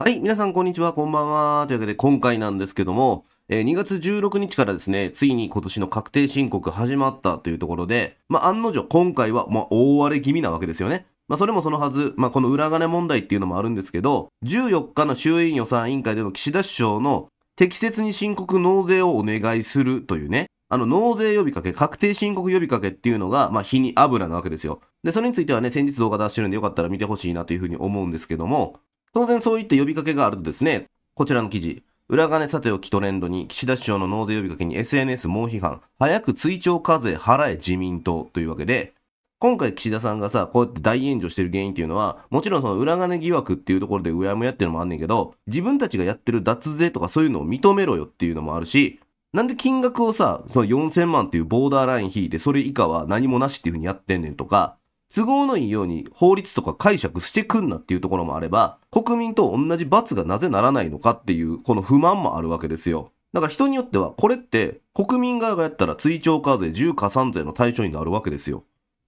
はい、皆さんこんにちは、こんばんは。というわけで今回なんですけども、えー、2月16日からですね、ついに今年の確定申告始まったというところで、まあ、案の定今回は、ま大荒れ気味なわけですよね。まあ、それもそのはず、まあ、この裏金問題っていうのもあるんですけど、14日の衆院予算委員会での岸田首相の適切に申告納税をお願いするというね、あの、納税呼びかけ、確定申告呼びかけっていうのが、まあ、に油なわけですよ。で、それについてはね、先日動画出してるんでよかったら見てほしいなというふうに思うんですけども、当然そういった呼びかけがあるとですね、こちらの記事、裏金さておきトレンドに岸田首相の納税呼びかけに SNS 猛批判、早く追徴課税払え自民党というわけで、今回岸田さんがさ、こうやって大炎上してる原因っていうのは、もちろんその裏金疑惑っていうところでうやむやっていうのもあんねんけど、自分たちがやってる脱税とかそういうのを認めろよっていうのもあるし、なんで金額をさ、その4000万っていうボーダーライン引いて、それ以下は何もなしっていうふうにやってんねんとか、都合のいいように法律とか解釈してくんなっていうところもあれば、国民と同じ罰がなぜならないのかっていう、この不満もあるわけですよ。だから人によっては、これって国民側がやったら追徴課税、重加算税の対象になるわけですよ。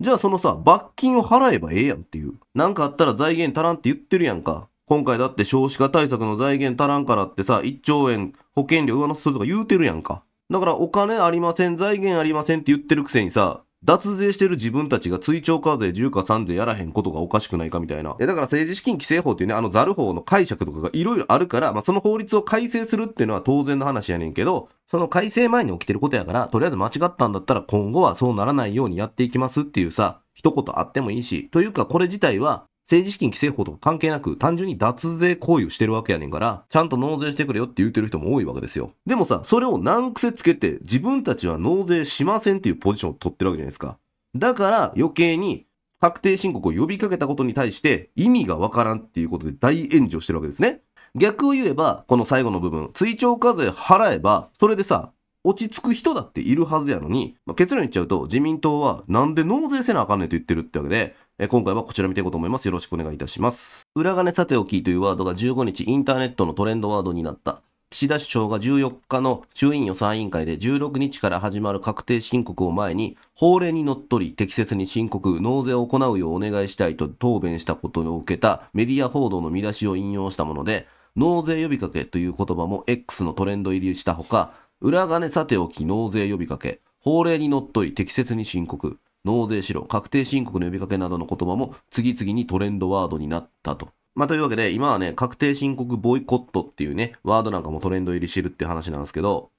じゃあそのさ、罰金を払えばええやんっていう。なんかあったら財源足らんって言ってるやんか。今回だって少子化対策の財源足らんからってさ、1兆円保険料上乗せするとか言うてるやんか。だからお金ありません、財源ありませんって言ってるくせにさ、脱税してる自分たちが追徴課税、重課3税やらへんことがおかしくないかみたいな。いや、だから政治資金規正法っていうね、あのザル法の解釈とかがいろいろあるから、まあ、その法律を改正するっていうのは当然の話やねんけど、その改正前に起きてることやから、とりあえず間違ったんだったら今後はそうならないようにやっていきますっていうさ、一言あってもいいし、というかこれ自体は政治資金規正法とか関係なく、単純に脱税行為をしてるわけやねんから、ちゃんと納税してくれよって言ってる人も多いわけですよ。でもさ、それを難癖つけて、自分たちは納税しませんっていうポジションを取ってるわけじゃないですか。だから余計に確定申告を呼びかけたことに対して意味がわからんっていうことで大炎上してるわけですね。逆を言えば、この最後の部分、追徴課税払えば、それでさ、落ち着く人だっているはずやのに、まあ、結論言っちゃうと、自民党はなんで納税せなあかんねんと言ってるってわけで、え今回はこちら見ていこうと思います。よろしくお願いいたします。裏金さておきというワードが15日インターネットのトレンドワードになった。岸田首相が14日の衆院予算委員会で16日から始まる確定申告を前に法令にのっとり適切に申告、納税を行うようお願いしたいと答弁したことを受けたメディア報道の見出しを引用したもので納税呼びかけという言葉も X のトレンド入りしたほか裏金さておき納税呼びかけ、法令にのっとい適切に申告、納税しろ、確定申告の呼びかけなどの言葉も次々にトレンドワードになったと。まあ、というわけで、今はね、確定申告ボイコットっていうね、ワードなんかもトレンド入りしてるって話なんですけど、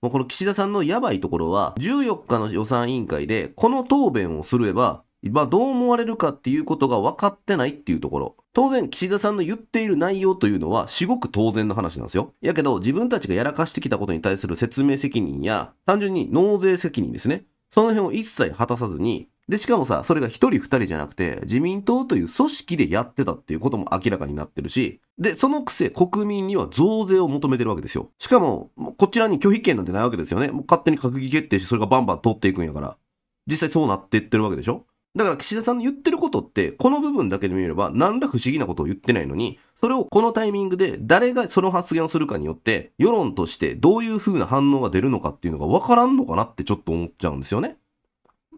もうこの岸田さんのやばいところは、14日の予算委員会で、この答弁をすれば、まあ、どう思われるかっていうことが分かってないっていうところ。当然、岸田さんの言っている内容というのは、至極当然の話なんですよ。やけど、自分たちがやらかしてきたことに対する説明責任や、単純に納税責任ですね。その辺を一切果たさずに、で、しかもさ、それが一人二人じゃなくて、自民党という組織でやってたっていうことも明らかになってるし、で、そのくせ国民には増税を求めてるわけですよ。しかも、こちらに拒否権なんてないわけですよね。もう勝手に閣議決定して、それがバンバン通っていくんやから。実際そうなってってるわけでしょだから岸田さんの言ってることって、この部分だけで見れば、何ら不思議なことを言ってないのに、それをこのタイミングで誰がその発言をするかによって、世論としてどういう風な反応が出るのかっていうのが分からんのかなってちょっと思っちゃうんですよね。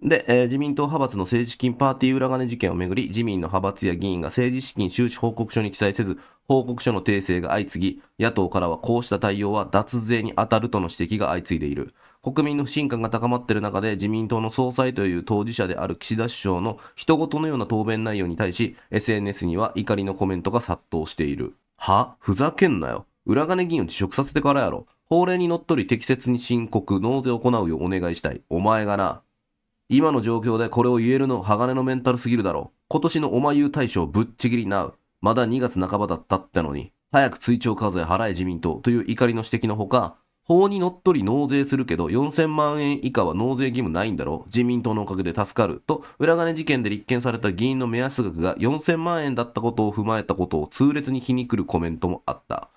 で、えー、自民党派閥の政治資金パーティー裏金事件をめぐり、自民の派閥や議員が政治資金収支報告書に記載せず、報告書の訂正が相次ぎ、野党からはこうした対応は脱税に当たるとの指摘が相次いでいる。国民の不信感が高まっている中で自民党の総裁という当事者である岸田首相の人事のような答弁内容に対し SNS には怒りのコメントが殺到している。はふざけんなよ。裏金議員を辞職させてからやろ。法令にのっとり適切に申告、納税を行うようお願いしたい。お前がな。今の状況でこれを言えるの鋼のメンタルすぎるだろ今年のお前言う大賞ぶっちぎりなう。まだ2月半ばだったってのに。早く追徴課税払え自民党という怒りの指摘のほか、法にのっとり納税するけど4000万円以下は納税義務ないんだろう自民党のおかげで助かると裏金事件で立件された議員の目安額が4000万円だったことを踏まえたことを痛烈に皮肉るコメントもあった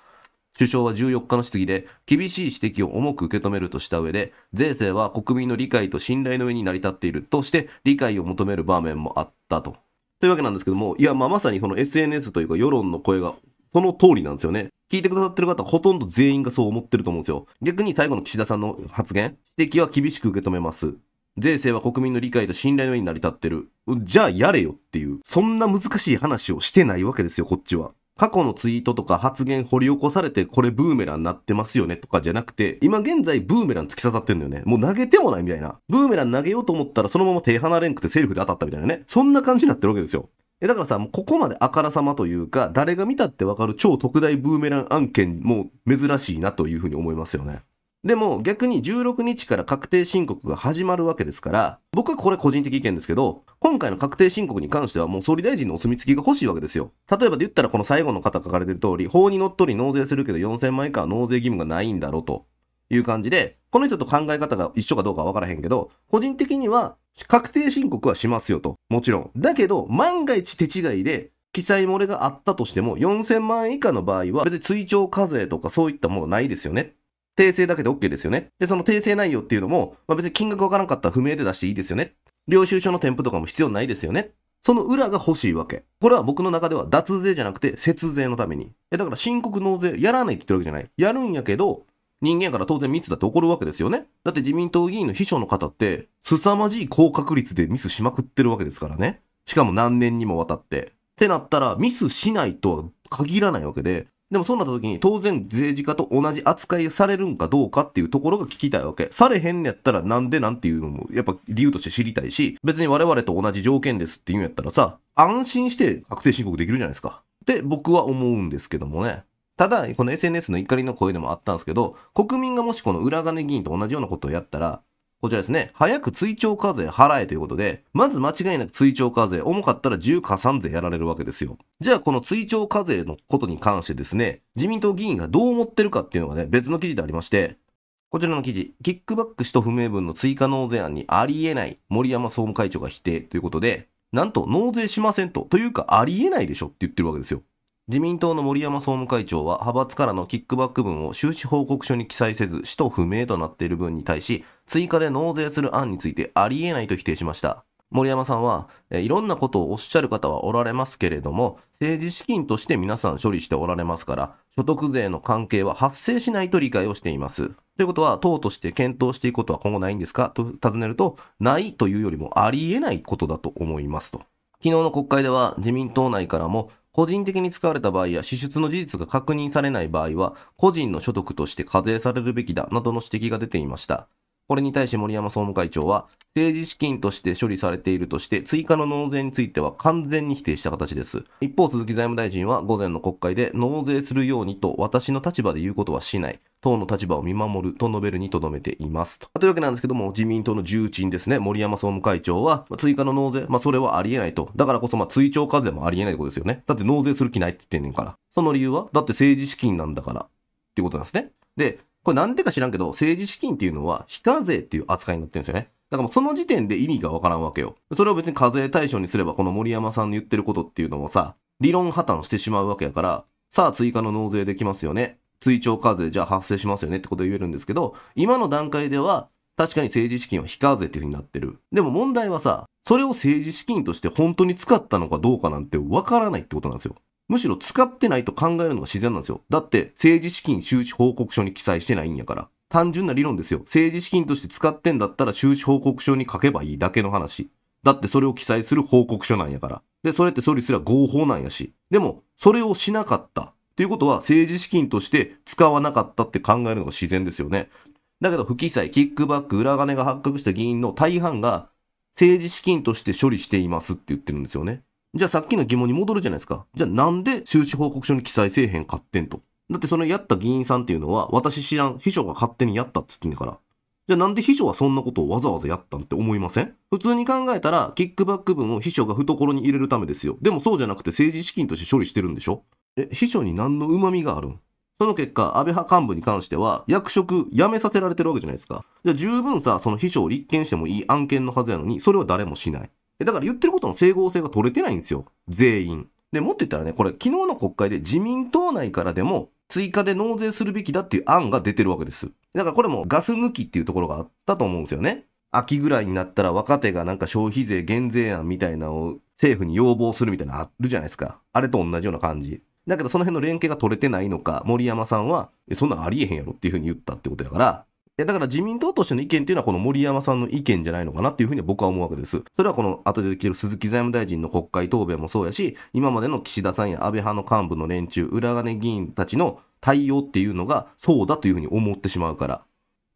首相は14日の質疑で厳しい指摘を重く受け止めるとした上で税制は国民の理解と信頼の上に成り立っているとして理解を求める場面もあったとというわけなんですけどもいやまあまさにこの SNS というか世論の声がその通りなんですよね聞いてくださってる方、ほとんど全員がそう思ってると思うんですよ。逆に最後の岸田さんの発言、指摘は厳しく受け止めます。税制は国民の理解と信頼の上に成り立ってる。じゃあやれよっていう。そんな難しい話をしてないわけですよ、こっちは。過去のツイートとか発言掘り起こされてこれブーメランになってますよねとかじゃなくて、今現在ブーメラン突き刺さってんだよね。もう投げてもないみたいな。ブーメラン投げようと思ったらそのまま手離れんくてセルフで当たったみたいなね。そんな感じになってるわけですよ。え、だからさ、ここまであからさまというか、誰が見たってわかる超特大ブーメラン案件も珍しいなというふうに思いますよね。でも逆に16日から確定申告が始まるわけですから、僕はこれ個人的意見ですけど、今回の確定申告に関してはもう総理大臣のお墨付きが欲しいわけですよ。例えばで言ったらこの最後の方書かれてる通り、法にのっとり納税するけど4000万以下は納税義務がないんだろうという感じで、この人と考え方が一緒かどうかわからへんけど、個人的には確定申告はしますよと。もちろん。だけど、万が一手違いで、記載漏れがあったとしても、4000万円以下の場合は、別に追徴課税とかそういったものないですよね。訂正だけで OK ですよね。で、その訂正内容っていうのも、まあ、別に金額わからんかったら不明で出していいですよね。領収書の添付とかも必要ないですよね。その裏が欲しいわけ。これは僕の中では脱税じゃなくて節税のために。え、だから申告納税やらないって言ってるわけじゃない。やるんやけど、人間から当然ミスだって起こるわけですよね。だって自民党議員の秘書の方って、凄まじい高確率でミスしまくってるわけですからね。しかも何年にもわたって。ってなったら、ミスしないとは限らないわけで、でもそうなった時に当然政治家と同じ扱いされるんかどうかっていうところが聞きたいわけ。されへんのやったらなんでなんていうのもやっぱ理由として知りたいし、別に我々と同じ条件ですっていうんやったらさ、安心して確定申告できるじゃないですか。って僕は思うんですけどもね。ただ、この SNS の怒りの声でもあったんですけど、国民がもしこの裏金議員と同じようなことをやったら、こちらですね、早く追徴課税払えということで、まず間違いなく追徴課税、重かったら重加算税やられるわけですよ。じゃあこの追徴課税のことに関してですね、自民党議員がどう思ってるかっていうのがね、別の記事でありまして、こちらの記事、キックバック使途不明分の追加納税案にありえない、森山総務会長が否定ということで、なんと納税しませんと、というかありえないでしょって言ってるわけですよ。自民党の森山総務会長は派閥からのキックバック分を収支報告書に記載せず使途不明となっている分に対し追加で納税する案についてありえないと否定しました森山さんはいろんなことをおっしゃる方はおられますけれども政治資金として皆さん処理しておられますから所得税の関係は発生しないと理解をしていますということは党として検討していくことは今後ないんですかと尋ねるとないというよりもありえないことだと思いますと昨日の国会では自民党内からも個人的に使われた場合や支出の事実が確認されない場合は、個人の所得として課税されるべきだなどの指摘が出ていました。これに対し森山総務会長は、政治資金として処理されているとして、追加の納税については完全に否定した形です。一方、鈴木財務大臣は午前の国会で、納税するようにと私の立場で言うことはしない。党の立場を見守ると述べるにとどめていますと。というわけなんですけども、自民党の重鎮ですね、森山総務会長は、まあ、追加の納税、まあ、それはありえないと。だからこそ、まあ、追徴課税もありえないってことですよね。だって納税する気ないって言ってんねんから。その理由は、だって政治資金なんだから、っていうことなんですね。で、これなんでか知らんけど、政治資金っていうのは非課税っていう扱いになってるんですよね。だからもうその時点で意味がわからんわけよ。それを別に課税対象にすれば、この森山さんの言ってることっていうのもさ、理論破綻してしまうわけやから、さあ追加の納税できますよね。追徴課税じゃあ発生しますよねってことを言えるんですけど、今の段階では確かに政治資金は非課税っていう風になってる。でも問題はさ、それを政治資金として本当に使ったのかどうかなんてわからないってことなんですよ。むしろ使ってないと考えるのが自然なんですよ。だって政治資金収支報告書に記載してないんやから。単純な理論ですよ。政治資金として使ってんだったら収支報告書に書けばいいだけの話。だってそれを記載する報告書なんやから。で、それってそれすら合法なんやし。でも、それをしなかった。っていうことは政治資金として使わなかったって考えるのが自然ですよね。だけど不記載、キックバック、裏金が発覚した議員の大半が政治資金として処理していますって言ってるんですよね。じゃあさっきの疑問に戻るじゃないですか。じゃあなんで収支報告書に記載せえへん勝ってんと。だってそのやった議員さんっていうのは私知らん秘書が勝手にやったっつってんだから。じゃあなんで秘書はそんなことをわざわざやったんって思いません普通に考えたらキックバック分を秘書が懐に入れるためですよ。でもそうじゃなくて政治資金として処理してるんでしょえ、秘書に何の旨味があるんその結果、安倍派幹部に関しては、役職辞めさせられてるわけじゃないですか。じゃあ十分さ、その秘書を立件してもいい案件のはずやのに、それは誰もしない。だから言ってることの整合性が取れてないんですよ。全員。で、持ってったらね、これ、昨日の国会で自民党内からでも、追加で納税するべきだっていう案が出てるわけです。だからこれもガス抜きっていうところがあったと思うんですよね。秋ぐらいになったら若手がなんか消費税減税案みたいなのを政府に要望するみたいなのあるじゃないですか。あれと同じような感じ。だけどその辺の連携が取れてないのか、森山さんは、そんなんありえへんやろっていうふうに言ったってことやから、だから自民党としての意見っていうのはこの森山さんの意見じゃないのかなっていうふうに僕は思うわけです。それはこの後でできる鈴木財務大臣の国会答弁もそうやし、今までの岸田さんや安倍派の幹部の連中、裏金議員たちの対応っていうのがそうだというふうに思ってしまうから。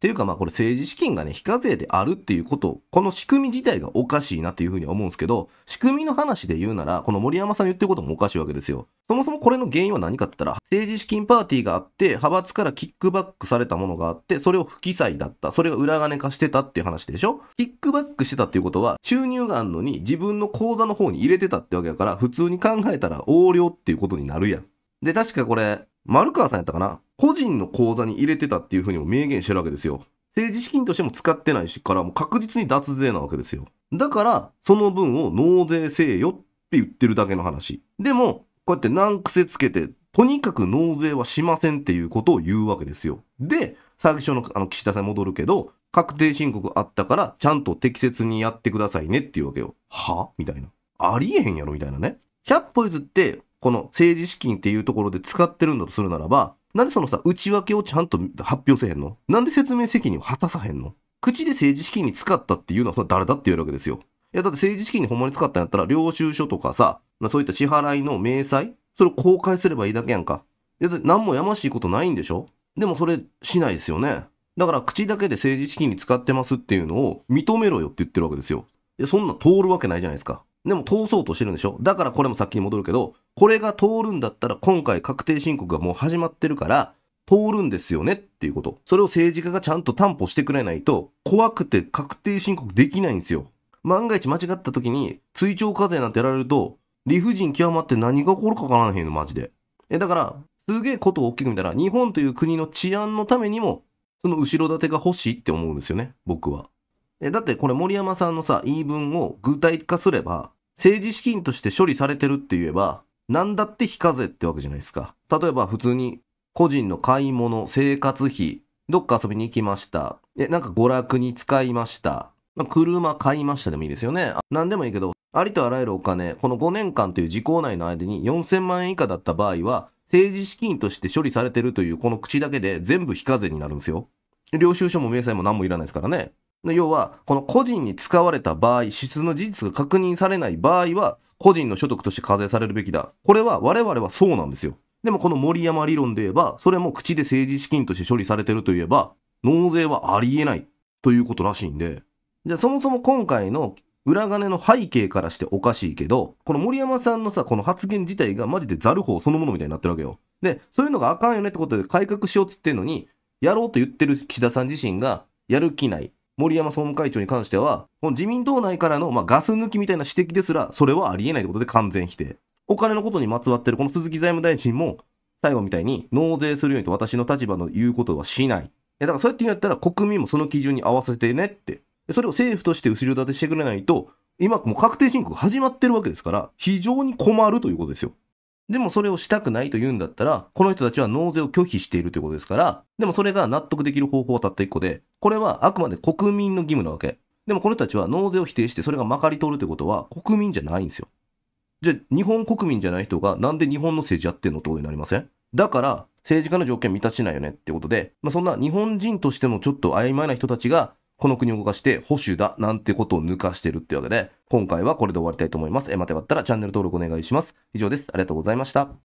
っていうかまあこれ政治資金がね、非課税であるっていうこと、この仕組み自体がおかしいなっていうふうに思うんですけど、仕組みの話で言うなら、この森山さん言ってることもおかしいわけですよ。そもそもこれの原因は何かって言ったら、政治資金パーティーがあって、派閥からキックバックされたものがあって、それを不記載だった。それが裏金化してたっていう話でしょキックバックしてたっていうことは、収入があるのに自分の口座の方に入れてたってわけだから、普通に考えたら横領っていうことになるやん。で、確かこれ、丸川さんやったかな個人の口座に入れてたっていうふうにも明言してるわけですよ。政治資金としても使ってないしからもう確実に脱税なわけですよ。だから、その分を納税せえよって言ってるだけの話。でも、こうやって難癖つけて、とにかく納税はしませんっていうことを言うわけですよ。で、最初のあの岸田さんに戻るけど、確定申告あったから、ちゃんと適切にやってくださいねっていうわけよ。はみたいな。ありえへんやろみたいなね。百歩譲って、この政治資金っていうところで使ってるんだとするならば、なんでそのさ、内訳をちゃんと発表せへんのなんで説明責任を果たさへんの口で政治資金に使ったっていうのはその誰だって言えるわけですよ。いや、だって政治資金にほんまに使ったんやったら、領収書とかさ、まあ、そういった支払いの明細それを公開すればいいだけやんか。いや、だって何もやましいことないんでしょでもそれしないですよね。だから口だけで政治資金に使ってますっていうのを認めろよって言ってるわけですよ。いや、そんな通るわけないじゃないですか。でも通そうとしてるんでしょだからこれも先に戻るけど、これが通るんだったら今回確定申告がもう始まってるから、通るんですよねっていうこと。それを政治家がちゃんと担保してくれないと、怖くて確定申告できないんですよ。万が一間違った時に、追徴課税なんてやられると、理不尽極まって何が起こるかわからへんの、マジで。え、だから、すげえことを大きく見たら、日本という国の治安のためにも、その後ろ盾が欲しいって思うんですよね、僕は。え、だってこれ森山さんのさ、言い分を具体化すれば、政治資金として処理されてるって言えば、何だって非課税ってわけじゃないですか。例えば普通に個人の買い物、生活費、どっか遊びに行きました。え、なんか娯楽に使いました。ま車買いましたでもいいですよね。何でもいいけど、ありとあらゆるお金、この5年間という時効内の間に4000万円以下だった場合は、政治資金として処理されてるというこの口だけで全部非課税になるんですよ。領収書も明細も何もいらないですからね。要は、この個人に使われた場合、支出の事実が確認されない場合は、個人の所得として課税されるべきだ。これは我々はそうなんですよ。でもこの森山理論で言えば、それも口で政治資金として処理されてるといえば、納税はありえないということらしいんで、じゃあそもそも今回の裏金の背景からしておかしいけど、この森山さんのさ、この発言自体がマジでザル法そのものみたいになってるわけよ。で、そういうのがあかんよねってことで改革しようっつってんのに、やろうと言ってる岸田さん自身が、やる気ない、森山総務会長に関しては、この自民党内からの、まあ、ガス抜きみたいな指摘ですら、それはありえないということで完全否定。お金のことにまつわってるこの鈴木財務大臣も、最後みたいに納税するようにと私の立場の言うことはしない。だからそうやって言うんだったら国民もその基準に合わせてねって。それを政府として後ろ盾してくれないと、今もう確定申告始まってるわけですから、非常に困るということですよ。でもそれをしたくないと言うんだったら、この人たちは納税を拒否しているということですから、でもそれが納得できる方法はたった1個で、これはあくまで国民の義務なわけ。でもこの人たちは納税を否定してそれがまかり通るということは国民じゃないんですよ。じゃあ日本国民じゃない人がなんで日本の政治やってんのってことになりませんだから政治家の条件満たしてないよねってことで、まあ、そんな日本人としてのちょっと曖昧な人たちがこの国を動かして保守だなんてことを抜かしてるってわけで、今回はこれで終わりたいと思います。え、またよかったらチャンネル登録お願いします。以上です。ありがとうございました。